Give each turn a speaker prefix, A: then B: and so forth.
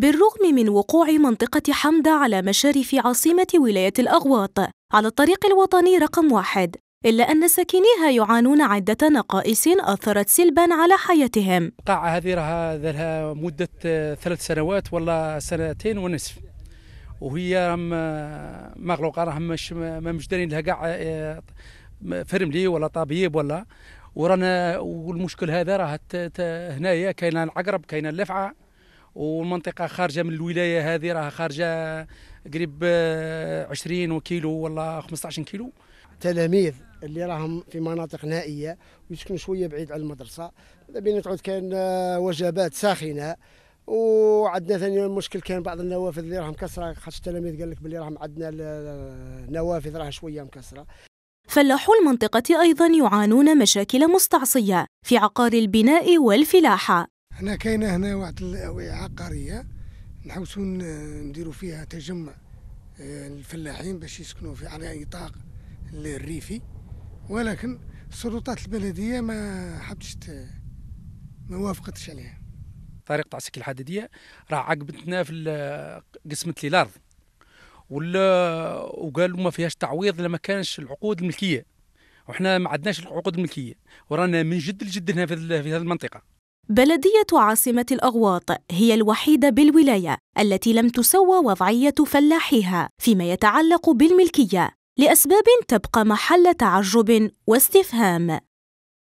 A: بالرغم من وقوع منطقة حمدة على مشارف عاصمة ولاية الأغواط على الطريق الوطني رقم واحد إلا أن ساكنيها يعانون عدة نقائص أثرت سلبا على حياتهم
B: القاعة هذه راها لها مدة آه، ثلاث سنوات ولا سنتين ونصف وهي مغلوقة راهم مش ما دارين لها قاعة آه، فرملي ولا طبيب ولا ورانا والمشكل هذا راه هنايا كاينه العقرب كاينه اللفعه والمنطقه خارجه من الولايه هذه راها خارجه قريب 20 آه، كيلو ولا 15 كيلو تلاميذ اللي راهم في مناطق نائيه ويسكنوا شويه
C: بعيد على المدرسه هذا بين تعود كان آه، وجبات ساخنه وعندنا ثاني المشكل كان بعض النوافذ اللي راهم مكسره خاطر التلاميذ قال لك باللي راهم عندنا النوافذ آه، راها شويه مكسره
A: فلاحو المنطقة أيضا يعانون مشاكل مستعصية في عقار البناء والفلاحة
C: حنا كاينه هنا واحد الاوعيه عقاريه
D: نحوسو نديرو فيها تجمع آه، الفلاحين باش يسكنوا في على نطاق الريفي ولكن السلطات البلديه ما حبتش ما وافقتش عليها
B: طريق تاع السكه الحديديه راه عاقبتنا في قسمت لي الارض ولا وقالوا ما فيهاش تعويض لما كانش العقود الملكيه وحنا ما عندناش العقود الملكيه ورانا من جد لجد هنا في هذه المنطقه
A: بلدية عاصمة الأغواط هي الوحيدة بالولاية التي لم تسوى وضعية فلاحيها فيما يتعلق بالملكية لأسباب تبقى محل تعجب واستفهام